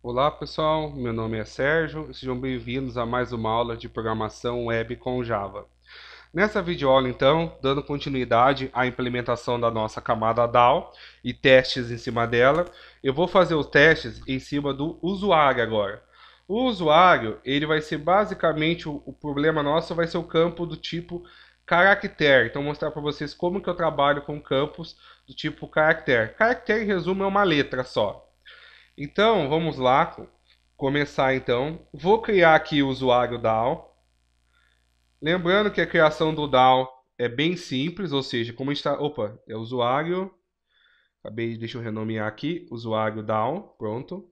Olá pessoal, meu nome é Sérgio, sejam bem-vindos a mais uma aula de programação web com Java. Nessa videoaula então, dando continuidade à implementação da nossa camada DAO e testes em cima dela, eu vou fazer os testes em cima do usuário agora. O usuário, ele vai ser basicamente, o, o problema nosso vai ser o campo do tipo caractere. Então vou mostrar para vocês como que eu trabalho com campos do tipo caractere. Caractere, em resumo, é uma letra só. Então, vamos lá começar então. Vou criar aqui o usuário DAO. Lembrando que a criação do DAO é bem simples, ou seja, como está... Opa, é usuário... Acabei, deixa eu renomear aqui, usuário DAO, pronto.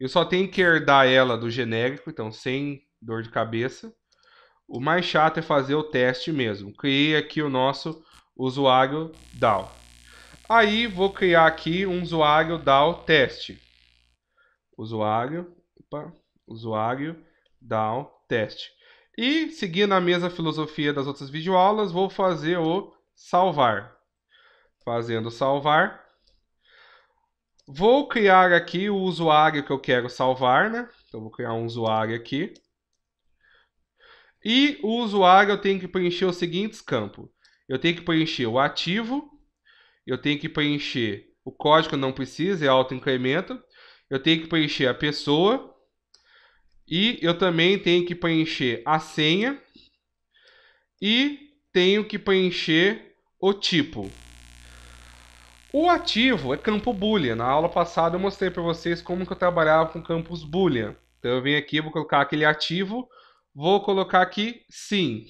Eu só tenho que herdar ela do genérico, então sem dor de cabeça. O mais chato é fazer o teste mesmo. Criei aqui o nosso usuário DAO. Aí vou criar aqui um usuário DAO teste usuário, opa, usuário, down, teste. E seguindo a mesma filosofia das outras videoaulas, vou fazer o salvar. Fazendo salvar, vou criar aqui o usuário que eu quero salvar, né? Então vou criar um usuário aqui. E o usuário eu tenho que preencher os seguintes campos. Eu tenho que preencher o ativo, eu tenho que preencher o código eu não preciso, é auto-incremento eu tenho que preencher a pessoa e eu também tenho que preencher a senha e tenho que preencher o tipo. O ativo é campo boolean. Na aula passada eu mostrei para vocês como que eu trabalhava com campos boolean. Então eu venho aqui, vou colocar aquele ativo, vou colocar aqui sim.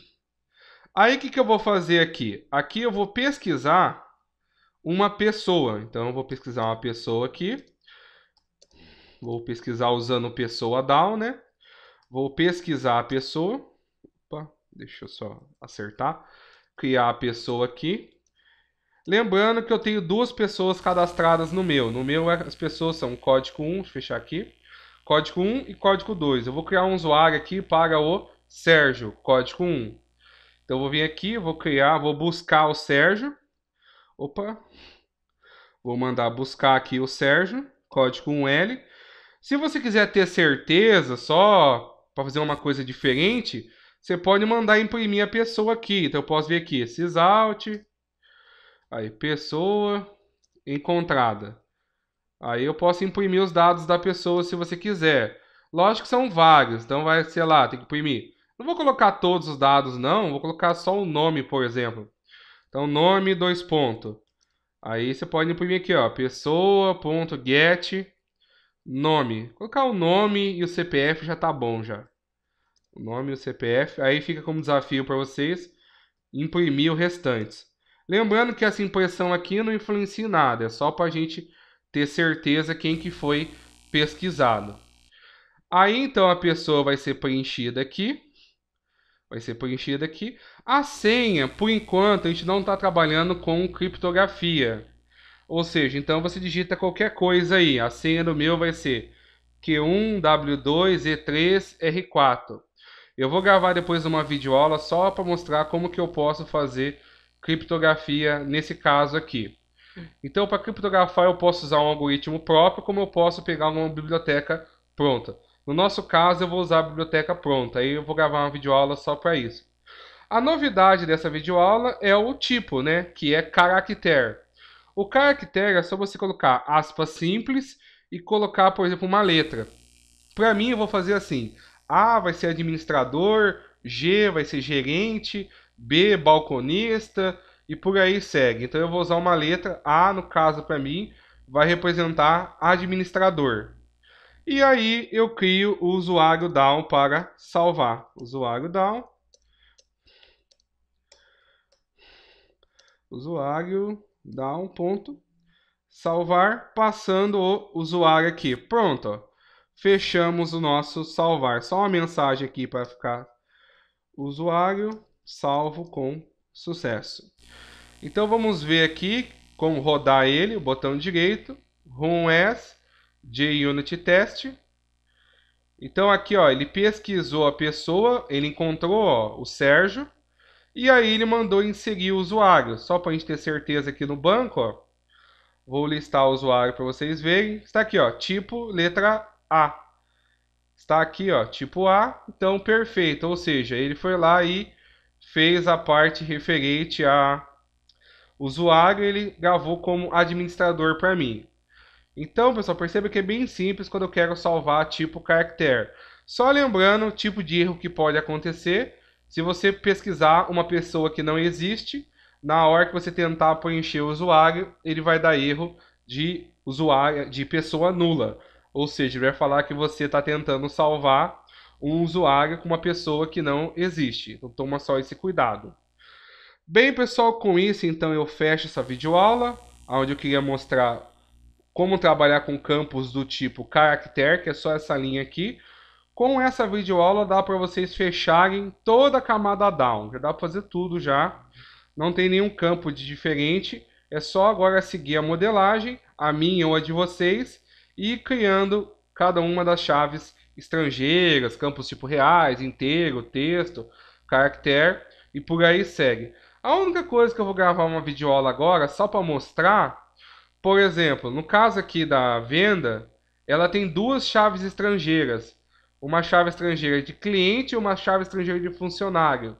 Aí o que, que eu vou fazer aqui? Aqui eu vou pesquisar uma pessoa. Então eu vou pesquisar uma pessoa aqui. Vou pesquisar usando pessoa down, né? Vou pesquisar a pessoa. Opa, deixa eu só acertar. Criar a pessoa aqui. Lembrando que eu tenho duas pessoas cadastradas no meu. No meu as pessoas são código 1, fechar aqui. Código 1 e código 2. Eu vou criar um usuário aqui para o Sérgio, código 1. Então eu vou vir aqui, vou criar, vou buscar o Sérgio. Opa. Vou mandar buscar aqui o Sérgio, código 1L. Se você quiser ter certeza só para fazer uma coisa diferente, você pode mandar imprimir a pessoa aqui. Então eu posso vir aqui, sysalt, aí pessoa encontrada. Aí eu posso imprimir os dados da pessoa se você quiser. Lógico que são vários, então vai, sei lá, tem que imprimir. Não vou colocar todos os dados não, vou colocar só o nome, por exemplo. Então nome, dois pontos. Aí você pode imprimir aqui, ó, pessoa.get Nome. Colocar o nome e o CPF já tá bom já. O nome e o CPF. Aí fica como desafio para vocês imprimir o restante. Lembrando que essa impressão aqui não influencia em nada. É só para a gente ter certeza quem que foi pesquisado. Aí então a pessoa vai ser preenchida aqui. Vai ser preenchida aqui. A senha, por enquanto, a gente não está trabalhando com criptografia. Ou seja, então você digita qualquer coisa aí. A senha do meu vai ser Q1, W2, E3, R4. Eu vou gravar depois uma videoaula só para mostrar como que eu posso fazer criptografia nesse caso aqui. Então, para criptografar, eu posso usar um algoritmo próprio, como eu posso pegar uma biblioteca pronta. No nosso caso, eu vou usar a biblioteca pronta, aí eu vou gravar uma videoaula só para isso. A novidade dessa videoaula é o tipo, né, que é caractere. O caractere é só você colocar aspas simples e colocar, por exemplo, uma letra. Para mim, eu vou fazer assim. A vai ser administrador, G vai ser gerente, B balconista e por aí segue. Então eu vou usar uma letra A, no caso para mim, vai representar administrador. E aí eu crio o usuário down para salvar. Usuário down. Usuário dá um ponto, salvar, passando o usuário aqui. Pronto, fechamos o nosso salvar. Só uma mensagem aqui para ficar usuário, salvo com sucesso. Então vamos ver aqui como rodar ele, o botão direito, run as JUnit test. Então aqui ó, ele pesquisou a pessoa, ele encontrou ó, o Sérgio, e aí ele mandou inserir o usuário, só para a gente ter certeza aqui no banco, ó. Vou listar o usuário para vocês verem. Está aqui, ó, tipo letra A. Está aqui, ó, tipo A, então perfeito, ou seja, ele foi lá e fez a parte referente a usuário, ele gravou como administrador para mim. Então, pessoal, perceba que é bem simples quando eu quero salvar tipo caractere. Só lembrando o tipo de erro que pode acontecer, se você pesquisar uma pessoa que não existe, na hora que você tentar preencher o usuário, ele vai dar erro de usuário de pessoa nula. Ou seja, vai falar que você está tentando salvar um usuário com uma pessoa que não existe. Então toma só esse cuidado. Bem, pessoal, com isso então eu fecho essa videoaula, onde eu queria mostrar como trabalhar com campos do tipo caractere, que é só essa linha aqui, com essa videoaula dá para vocês fecharem toda a camada down, já dá para fazer tudo já. Não tem nenhum campo de diferente, é só agora seguir a modelagem, a minha ou a de vocês, e criando cada uma das chaves estrangeiras, campos tipo reais, inteiro, texto, caractere e por aí segue. A única coisa que eu vou gravar uma videoaula agora, só para mostrar, por exemplo, no caso aqui da venda, ela tem duas chaves estrangeiras uma chave estrangeira de cliente e uma chave estrangeira de funcionário.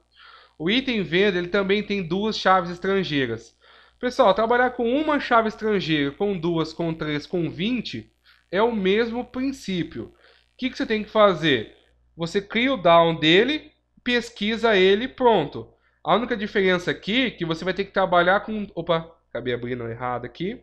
O item venda ele também tem duas chaves estrangeiras. Pessoal, trabalhar com uma chave estrangeira, com duas, com três, com vinte é o mesmo princípio. O que, que você tem que fazer? Você cria o down dele, pesquisa ele, pronto. A única diferença aqui é que você vai ter que trabalhar com... Opa, acabei abrindo errado aqui.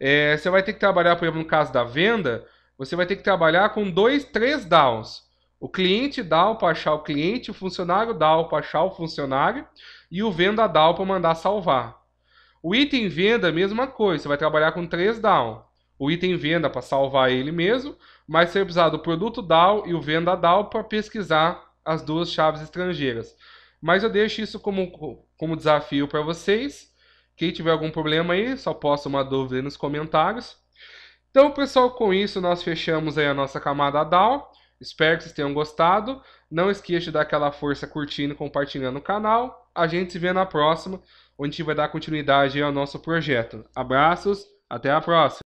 É, você vai ter que trabalhar, por exemplo, no caso da venda, você vai ter que trabalhar com dois, três DAOs. O cliente DAO para achar o cliente, o funcionário DAO para achar o funcionário e o venda DAO para mandar salvar. O item venda, mesma coisa, você vai trabalhar com três down O item venda para salvar ele mesmo, mas você vai precisar do produto DAO e o venda DAO para pesquisar as duas chaves estrangeiras. Mas eu deixo isso como, como desafio para vocês. Quem tiver algum problema aí, só posta uma dúvida aí nos comentários. Então, pessoal, com isso nós fechamos aí a nossa camada DAO. Espero que vocês tenham gostado. Não esqueça de dar aquela força curtindo e compartilhando o canal. A gente se vê na próxima, onde a gente vai dar continuidade ao nosso projeto. Abraços, até a próxima!